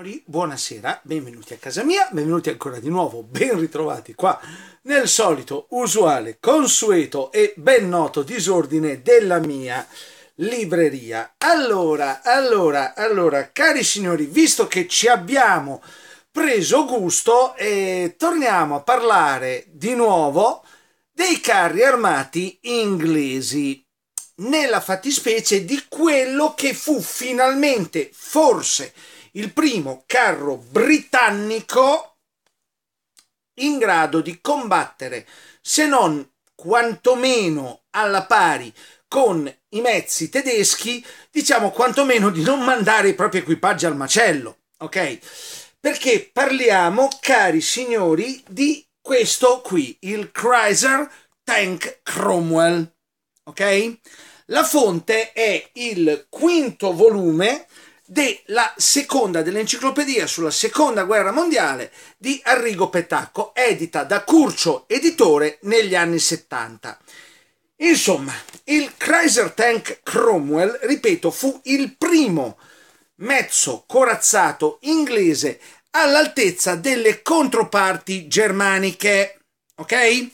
Buonasera, benvenuti a casa mia, benvenuti ancora di nuovo, ben ritrovati qua nel solito, usuale, consueto e ben noto disordine della mia libreria. Allora, allora, allora, cari signori, visto che ci abbiamo preso gusto, eh, torniamo a parlare di nuovo dei carri armati inglesi nella fattispecie di quello che fu finalmente, forse, il primo carro britannico in grado di combattere, se non quantomeno alla pari con i mezzi tedeschi, diciamo quantomeno di non mandare i propri equipaggi al macello, ok? Perché parliamo, cari signori, di questo qui, il Chrysler Tank Cromwell, ok? La fonte è il quinto volume della seconda dell'enciclopedia sulla seconda guerra mondiale di Arrigo Petacco, edita da Curcio Editore negli anni 70. Insomma, il Chrysler Tank Cromwell, ripeto, fu il primo mezzo corazzato inglese all'altezza delle controparti germaniche. Ok?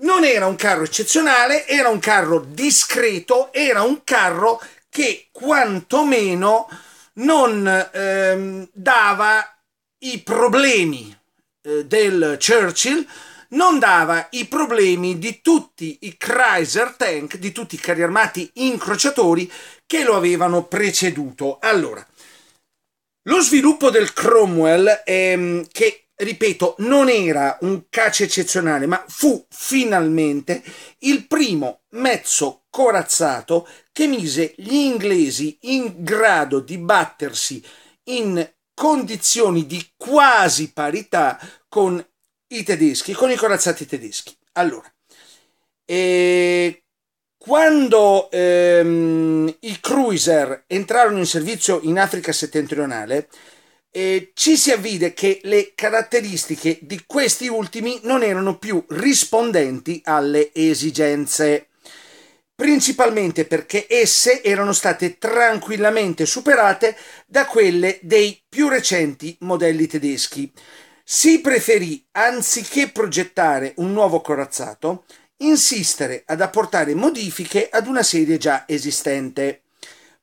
Non era un carro eccezionale, era un carro discreto, era un carro che quantomeno non ehm, dava i problemi eh, del Churchill, non dava i problemi di tutti i Chrysler tank, di tutti i carri armati incrociatori che lo avevano preceduto. Allora, lo sviluppo del Cromwell, ehm, che ripeto non era un caccia eccezionale, ma fu finalmente il primo mezzo corazzato che mise gli inglesi in grado di battersi in condizioni di quasi parità con i tedeschi, con i corazzati tedeschi. Allora, eh, quando ehm, i cruiser entrarono in servizio in Africa settentrionale, eh, ci si avvide che le caratteristiche di questi ultimi non erano più rispondenti alle esigenze principalmente perché esse erano state tranquillamente superate da quelle dei più recenti modelli tedeschi. Si preferì, anziché progettare un nuovo corazzato, insistere ad apportare modifiche ad una serie già esistente.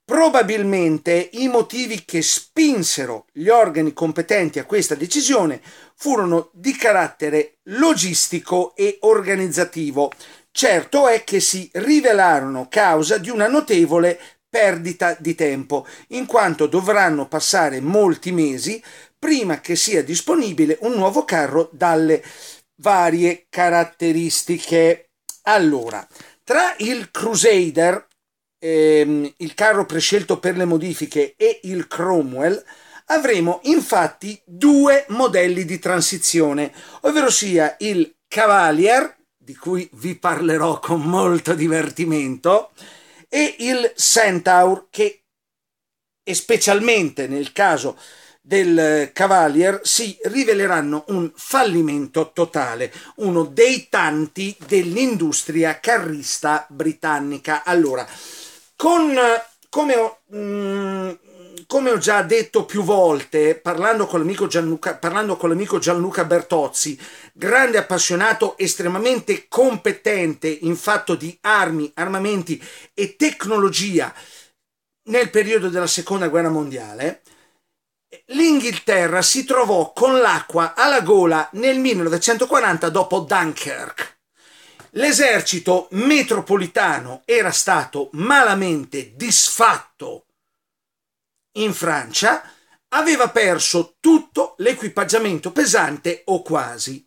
Probabilmente i motivi che spinsero gli organi competenti a questa decisione furono di carattere logistico e organizzativo, Certo è che si rivelarono causa di una notevole perdita di tempo, in quanto dovranno passare molti mesi prima che sia disponibile un nuovo carro dalle varie caratteristiche. Allora, tra il Crusader, ehm, il carro prescelto per le modifiche, e il Cromwell, avremo infatti due modelli di transizione, ovvero sia il Cavalier di cui vi parlerò con molto divertimento, e il Centaur che, e specialmente nel caso del eh, Cavalier, si riveleranno un fallimento totale, uno dei tanti dell'industria carrista britannica. Allora, con, eh, come ho... Mh, mm, come ho già detto più volte, parlando con, Gianluca, parlando con l'amico Gianluca, Bertozzi, grande appassionato, estremamente competente in fatto di armi, armamenti e tecnologia nel periodo della seconda guerra mondiale, l'Inghilterra si trovò con l'acqua alla gola nel 1940 dopo Dunkirk. L'esercito metropolitano era stato malamente disfatto in Francia, aveva perso tutto l'equipaggiamento pesante o quasi.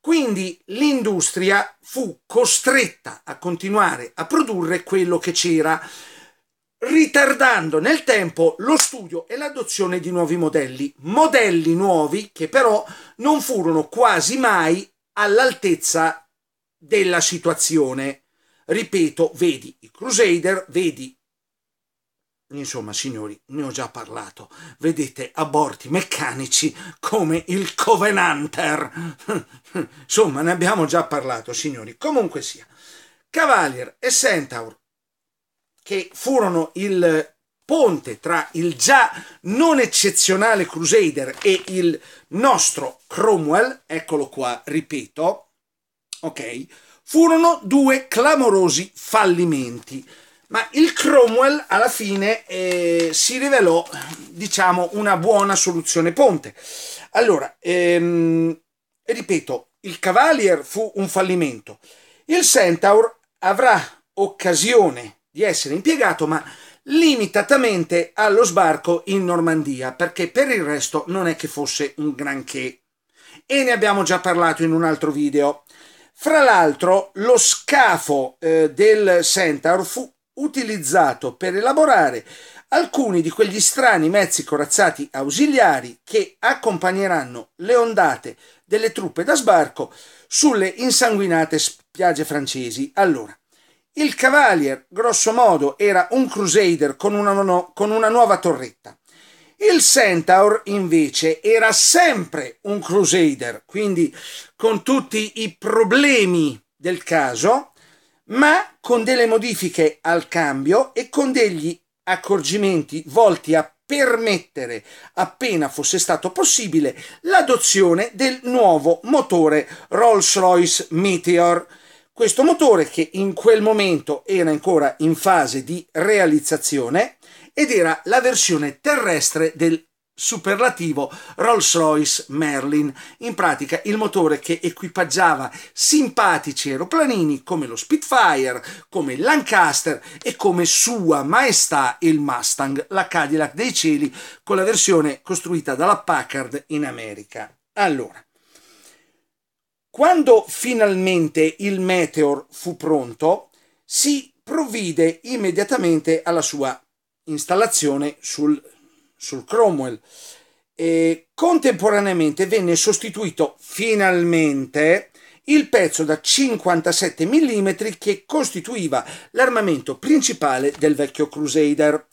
Quindi l'industria fu costretta a continuare a produrre quello che c'era, ritardando nel tempo lo studio e l'adozione di nuovi modelli, modelli nuovi che però non furono quasi mai all'altezza della situazione. Ripeto, vedi i Crusader, vedi Insomma, signori, ne ho già parlato. Vedete aborti meccanici come il Covenanter. Insomma, ne abbiamo già parlato, signori. Comunque sia, Cavalier e Centaur, che furono il ponte tra il già non eccezionale Crusader e il nostro Cromwell, eccolo qua, ripeto, ok, furono due clamorosi fallimenti ma il Cromwell alla fine eh, si rivelò, diciamo, una buona soluzione ponte. Allora, ehm, ripeto, il Cavalier fu un fallimento. Il Centaur avrà occasione di essere impiegato, ma limitatamente allo sbarco in Normandia, perché per il resto non è che fosse un granché. E ne abbiamo già parlato in un altro video. Fra l'altro, lo scafo eh, del Centaur fu utilizzato per elaborare alcuni di quegli strani mezzi corazzati ausiliari che accompagneranno le ondate delle truppe da sbarco sulle insanguinate spiagge francesi. Allora, il Cavalier, grosso modo, era un Crusader con una, no- con una nuova torretta. Il Centaur invece era sempre un Crusader, quindi con tutti i problemi del caso, ma con delle modifiche al cambio e con degli accorgimenti volti a permettere, appena fosse stato possibile, l'adozione del nuovo motore Rolls-Royce Meteor. Questo motore che in quel momento era ancora in fase di realizzazione ed era la versione terrestre del superlativo Rolls-Royce Merlin, in pratica il motore che equipaggiava simpatici aeroplanini come lo Spitfire, come il Lancaster e come Sua Maestà il Mustang, la Cadillac dei cieli, con la versione costruita dalla Packard in America. Allora, quando finalmente il Meteor fu pronto, si provvide immediatamente alla sua installazione sul sul Cromwell. E contemporaneamente venne sostituito finalmente il pezzo da 57 mm che costituiva l'armamento principale del vecchio Crusader.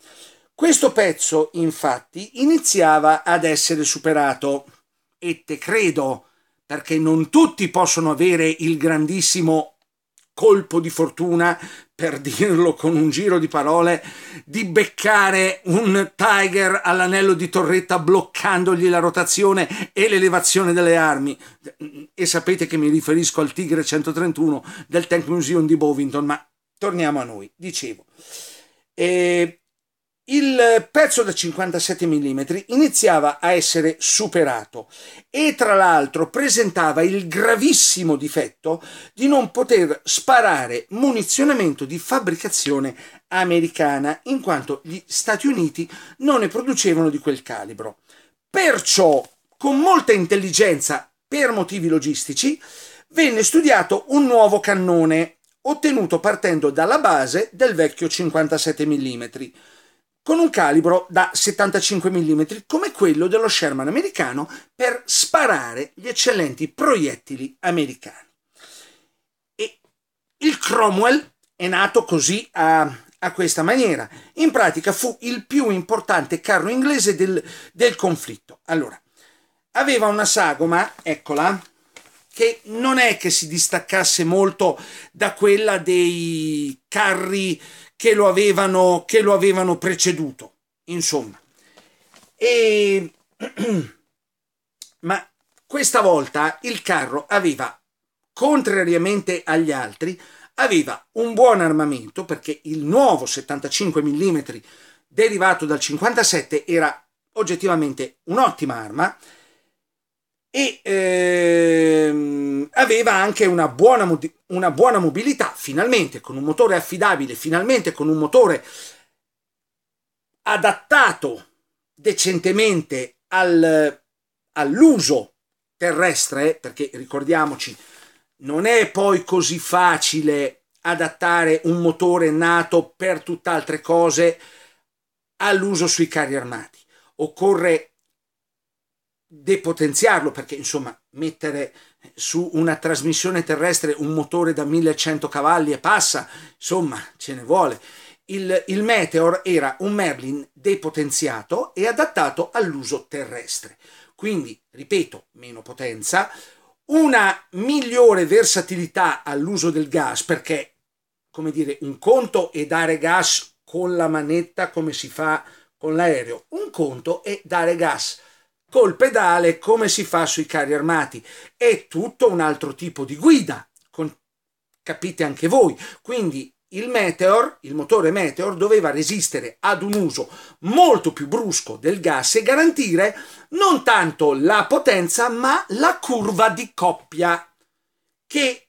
Questo pezzo, infatti, iniziava ad essere superato. E te credo, perché non tutti possono avere il grandissimo colpo di fortuna, per dirlo con un giro di parole, di beccare un Tiger all'anello di torretta bloccandogli la rotazione e l'elevazione delle armi. E sapete che mi riferisco al Tigre 131 del Tank Museum di Bovington, ma torniamo a noi, dicevo. E eh, il pezzo da 57 mm iniziava a essere superato e tra l'altro presentava il gravissimo difetto di non poter sparare munizionamento di fabbricazione americana in quanto gli Stati Uniti non ne producevano di quel calibro. Perciò, con molta intelligenza per motivi logistici, venne studiato un nuovo cannone ottenuto partendo dalla base del vecchio 57 mm con un calibro da 75 mm come quello dello Sherman americano per sparare gli eccellenti proiettili americani. E il Cromwell è nato così a, a questa maniera. In pratica fu il più importante carro inglese del, del conflitto. Allora, aveva una sagoma, eccola, che non è che si distaccasse molto da quella dei carri che lo avevano, che lo avevano preceduto, insomma. E... Ma questa volta il carro aveva, contrariamente agli altri, aveva un buon armamento perché il nuovo 75 mm derivato dal 57 era oggettivamente un'ottima arma e ehm, aveva anche una buona, una buona mobilità, finalmente con un motore affidabile, finalmente con un motore adattato decentemente al, all'uso terrestre, perché ricordiamoci, non è poi così facile adattare un motore nato per tutt'altre cose all'uso sui carri armati. Occorre depotenziarlo perché insomma mettere su una trasmissione terrestre un motore da 1100 cavalli e passa insomma ce ne vuole il, il Meteor era un Merlin depotenziato e adattato all'uso terrestre quindi ripeto meno potenza una migliore versatilità all'uso del gas perché come dire un conto è dare gas con la manetta come si fa con l'aereo un conto è dare gas col pedale come si fa sui carri armati. È tutto un altro tipo di guida, con... capite anche voi. Quindi il Meteor, il motore Meteor, doveva resistere ad un uso molto più brusco del gas e garantire non tanto la potenza ma la curva di coppia che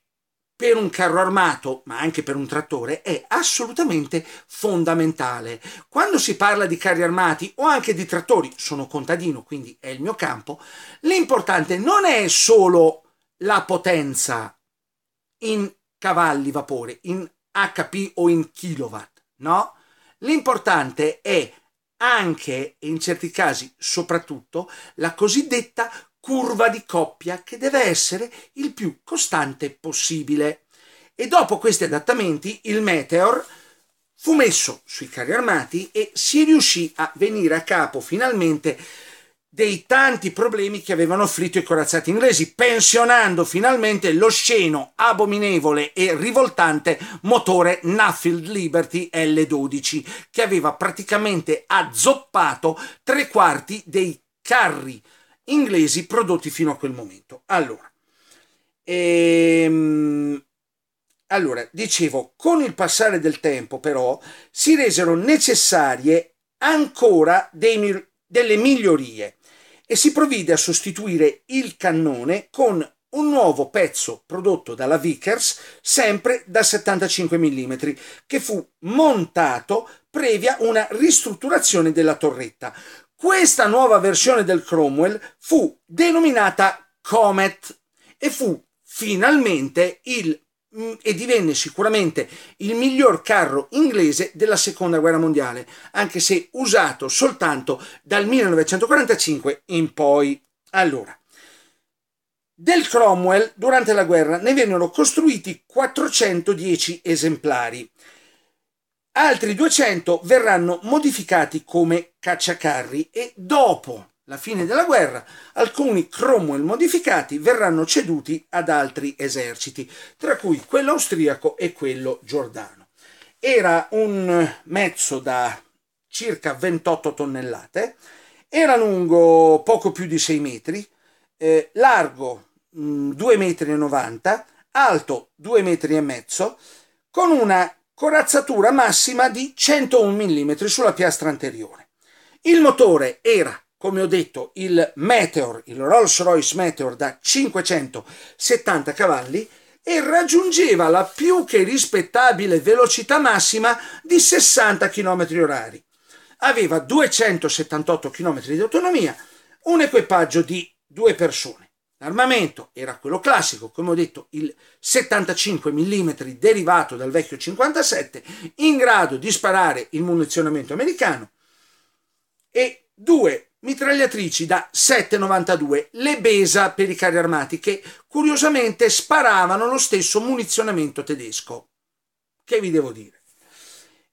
per un carro armato, ma anche per un trattore, è assolutamente fondamentale. Quando si parla di carri armati o anche di trattori, sono contadino, quindi è il mio campo, l'importante non è solo la potenza in cavalli vapore, in HP o in kilowatt, no? L'importante è anche, e in certi casi soprattutto, la cosiddetta curva di coppia che deve essere il più costante possibile. E dopo questi adattamenti il Meteor fu messo sui carri armati e si riuscì a venire a capo finalmente dei tanti problemi che avevano afflitto i corazzati inglesi, pensionando finalmente lo l'osceno, abominevole e rivoltante motore Nuffield Liberty L12, che aveva praticamente azzoppato tre quarti dei carri inglesi prodotti fino a quel momento. Allora, ehm, allora, dicevo, con il passare del tempo però si resero necessarie ancora dei, delle migliorie e si provvide a sostituire il cannone con un nuovo pezzo prodotto dalla Vickers, sempre da 75 mm, che fu montato previa una ristrutturazione della torretta, questa nuova versione del Cromwell fu denominata Comet e fu finalmente il mm, e divenne sicuramente il miglior carro inglese della seconda guerra mondiale, anche se usato soltanto dal 1945 in poi. Allora, del Cromwell durante la guerra ne vennero costruiti 410 esemplari, altri 200 verranno modificati come cacciacarri e dopo la fine della guerra, alcuni Cromwell modificati verranno ceduti ad altri eserciti, tra cui quello austriaco e quello giordano. Era un mezzo da circa 28 tonnellate, era lungo poco più di 6 metri, eh, largo 2,90 mm, metri, alto 2,5 metri, con una corazzatura massima di 101 mm sulla piastra anteriore. Il motore era, come ho detto, il Meteor, il Rolls-Royce Meteor da 570 cavalli e raggiungeva la più che rispettabile velocità massima di 60 km/h. Aveva 278 km di autonomia, un equipaggio di due persone. L'armamento era quello classico, come ho detto, il 75 mm derivato dal vecchio 57, in grado di sparare il munizionamento americano, e due mitragliatrici da 7,92, le Besa per i carri armati, che curiosamente sparavano lo stesso munizionamento tedesco. Che vi devo dire?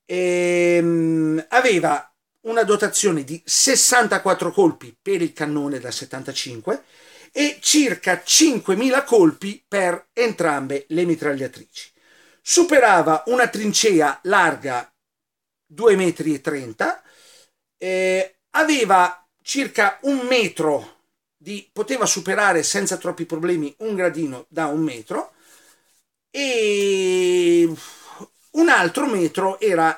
Ehm, aveva una dotazione di 64 colpi per il cannone da 75 e circa 5.000 colpi per entrambe le mitragliatrici. Superava una trincea larga 2,30 metri eh, aveva circa un metro di, poteva superare senza troppi problemi un gradino da un metro e un altro metro era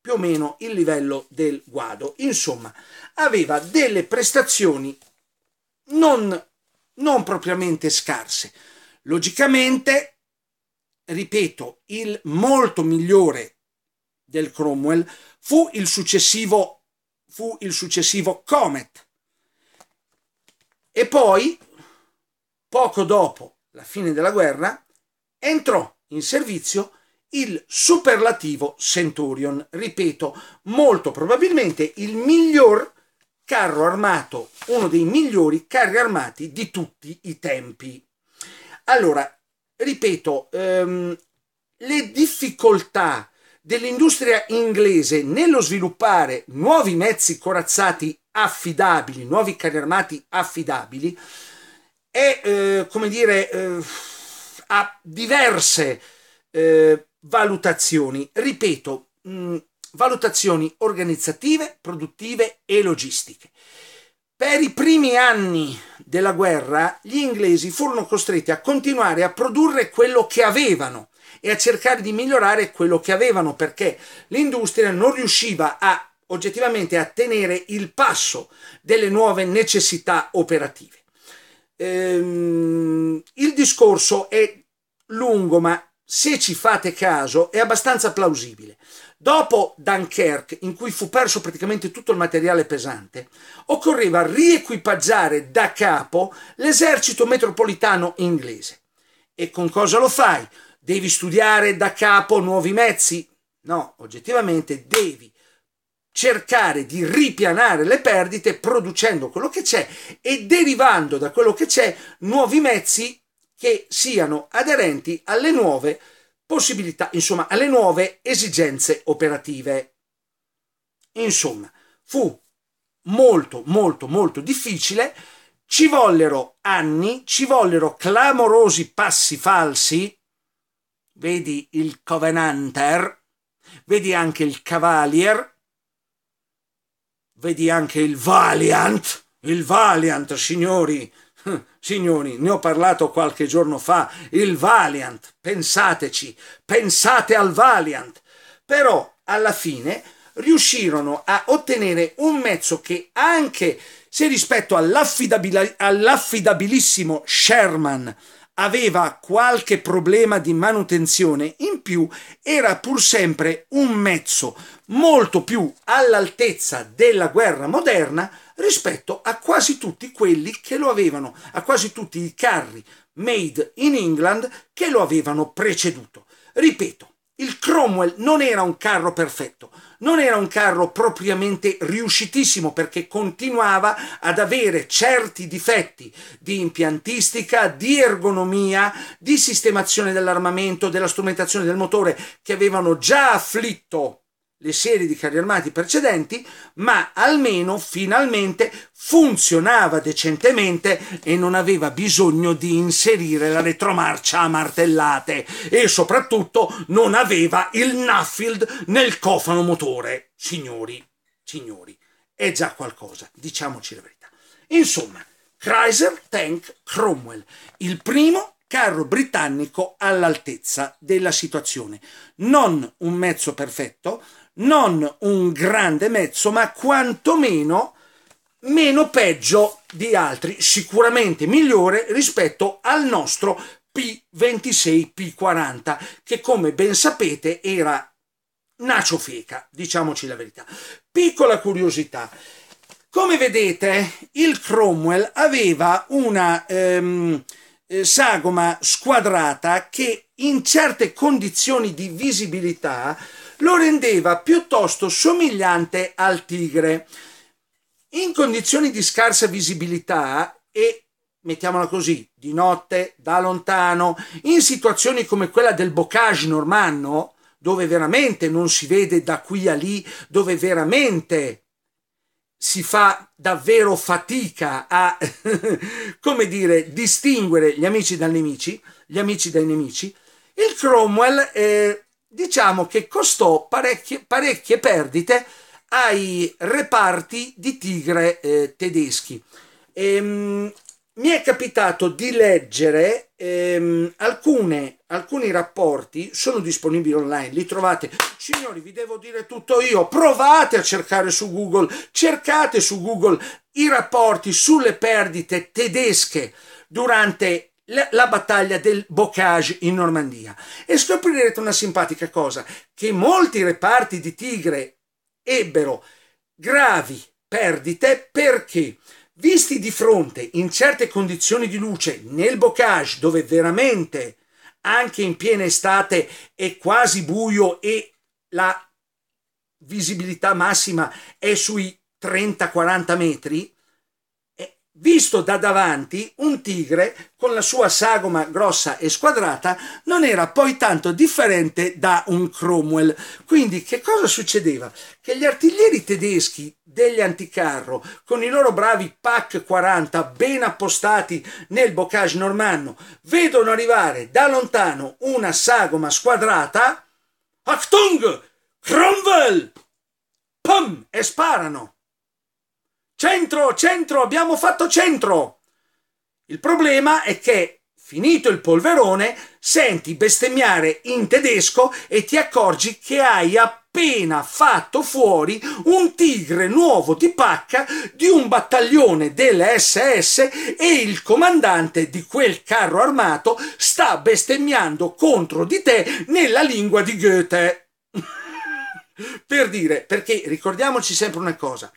più o meno il livello del guado. Insomma, aveva delle prestazioni non, non propriamente scarse. Logicamente, ripeto, il molto migliore del Cromwell fu il successivo fu il successivo Comet. E poi, poco dopo la fine della guerra, entrò in servizio il superlativo Centurion, ripeto, molto probabilmente il miglior carro armato, uno dei migliori carri armati di tutti i tempi. Allora, ripeto, ehm, le difficoltà dell'industria inglese nello sviluppare nuovi mezzi corazzati affidabili, nuovi carri armati affidabili, è, eh, come dire, eh, ha diverse eh, valutazioni, ripeto, mh, mm, valutazioni organizzative, produttive e logistiche. Per i primi anni della guerra gli inglesi furono costretti a continuare a produrre quello che avevano e a cercare di migliorare quello che avevano perché l'industria non riusciva a oggettivamente a tenere il passo delle nuove necessità operative. Ehm, il discorso è lungo, ma se ci fate caso è abbastanza plausibile. Dopo Dunkerque, in cui fu perso praticamente tutto il materiale pesante, occorreva riequipaggiare da capo l'esercito metropolitano inglese. E con cosa lo fai? Devi studiare da capo nuovi mezzi? No, oggettivamente devi cercare di ripianare le perdite producendo quello che c'è e derivando da quello che c'è nuovi mezzi che siano aderenti alle nuove perdite possibilità, insomma, alle nuove esigenze operative. Insomma, fu molto, molto, molto difficile. Ci vollero anni, ci vollero clamorosi passi falsi. Vedi il Covenanter, vedi anche il Cavalier, vedi anche il Valiant. Il Valiant, signori, Hm, signori, ne ho parlato qualche giorno fa, il Valiant, pensateci, pensate al Valiant. Però alla fine riuscirono a ottenere un mezzo che anche se rispetto all'affidabilissimo Sherman aveva qualche problema di manutenzione in più, era pur sempre un mezzo molto più all'altezza della guerra moderna rispetto a quasi tutti quelli che lo avevano, a quasi tutti i carri made in England che lo avevano preceduto. Ripeto, il Cromwell non era un carro perfetto, non era un carro propriamente riuscitissimo perché continuava ad avere certi difetti di impiantistica, di ergonomia, di sistemazione dell'armamento, della strumentazione del motore che avevano già afflitto le serie di carri armati precedenti, ma almeno finalmente funzionava decentemente e non aveva bisogno di inserire la retromarcia a martellate e soprattutto non aveva il Nuffield nel cofano motore. Signori, signori, è già qualcosa, diciamoci la verità. Insomma, Chrysler Tank Cromwell, il primo carro britannico all'altezza della situazione. Non un mezzo perfetto, non un grande mezzo, ma quantomeno meno peggio di altri, sicuramente migliore rispetto al nostro P26P40, che come ben sapete era nacio feca, diciamoci la verità. Piccola curiosità. Come vedete, il Cromwell aveva una ehm, eh, sagoma squadrata che in certe condizioni di visibilità lo rendeva piuttosto somigliante al tigre. In condizioni di scarsa visibilità e mettiamola così, di notte, da lontano, in situazioni come quella del Bocage normanno, dove veramente non si vede da qui a lì, dove veramente si fa davvero fatica a, come dire, distinguere gli amici dai nemici, gli amici dai nemici, il Cromwell eh, diciamo che costò parecchie, parecchie perdite ai reparti di tigre eh, tedeschi. Ehm, mi è capitato di leggere ehm, alcune, alcuni rapporti, sono disponibili online, li trovate. Signori, vi devo dire tutto io, provate a cercare su Google, cercate su Google i rapporti sulle perdite tedesche durante la, battaglia del Bocage in Normandia e scoprirete una simpatica cosa, che molti reparti di Tigre ebbero gravi perdite perché visti di fronte in certe condizioni di luce nel Bocage dove veramente anche in piena estate è quasi buio e la visibilità massima è sui 30-40 metri, visto da davanti un tigre con la sua sagoma grossa e squadrata non era poi tanto differente da un Cromwell. Quindi che cosa succedeva? Che gli artiglieri tedeschi degli anticarro, con i loro bravi PAC 40 ben appostati nel bocage normanno, vedono arrivare da lontano una sagoma squadrata. Achtung! Cromwell! Pum! E sparano. Centro, centro, abbiamo fatto centro! Il problema è che, finito il polverone, senti bestemmiare in tedesco e ti accorgi che hai appena fatto fuori un tigre nuovo di pacca di un battaglione delle SS e il comandante di quel carro armato sta bestemmiando contro di te nella lingua di Goethe. per dire, perché ricordiamoci sempre una cosa.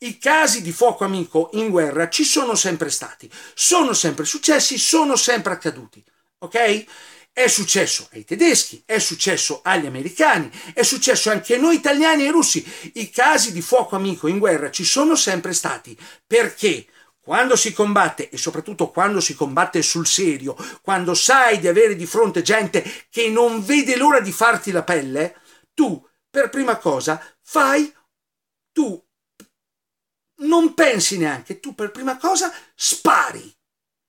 I casi di fuoco amico in guerra ci sono sempre stati, sono sempre successi, sono sempre accaduti, ok? È successo ai tedeschi, è successo agli americani, è successo anche a noi italiani e russi. I casi di fuoco amico in guerra ci sono sempre stati. Perché? Quando si combatte e soprattutto quando si combatte sul serio, quando sai di avere di fronte gente che non vede l'ora di farti la pelle, tu per prima cosa fai tu non pensi neanche, tu per prima cosa spari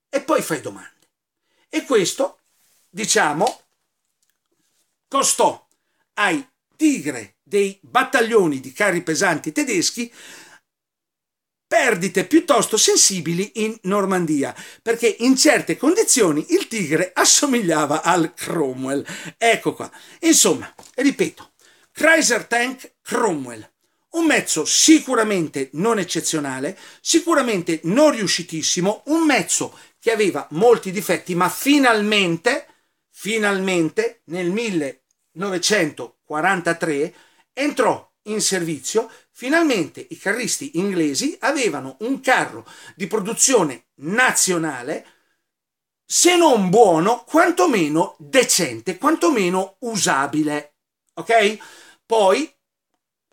e poi fai domande. E questo, diciamo, costò ai tigre dei battaglioni di carri pesanti tedeschi perdite piuttosto sensibili in Normandia, perché in certe condizioni il tigre assomigliava al Cromwell. Ecco qua. Insomma, ripeto, Chrysler Tank Cromwell un mezzo sicuramente non eccezionale, sicuramente non riuscitissimo, un mezzo che aveva molti difetti, ma finalmente, finalmente nel 1943 entrò in servizio, finalmente i carristi inglesi avevano un carro di produzione nazionale, se non buono, quantomeno decente, quantomeno usabile. Ok? Poi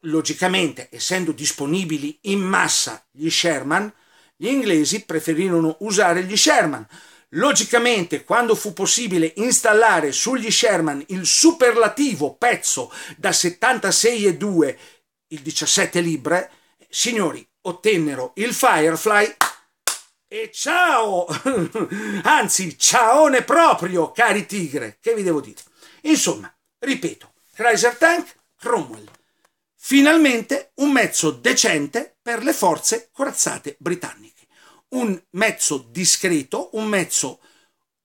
logicamente, essendo disponibili in massa gli Sherman, gli inglesi preferirono usare gli Sherman. Logicamente, quando fu possibile installare sugli Sherman il superlativo pezzo da 76,2, il 17 libre, signori, ottennero il Firefly e ciao! Anzi, ciaone proprio, cari tigre, che vi devo dire. Insomma, ripeto, Chrysler Tank, Cromwell. Finalmente un mezzo decente per le forze corazzate britanniche, un mezzo discreto, un mezzo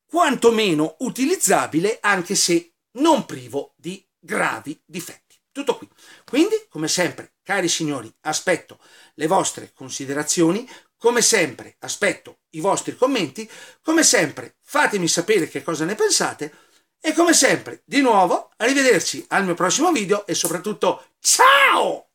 quantomeno utilizzabile anche se non privo di gravi difetti. Tutto qui. Quindi, come sempre, cari signori, aspetto le vostre considerazioni, come sempre aspetto i vostri commenti, come sempre fatemi sapere che cosa ne pensate. E come sempre, di nuovo, arrivederci al mio prossimo video e soprattutto ciao!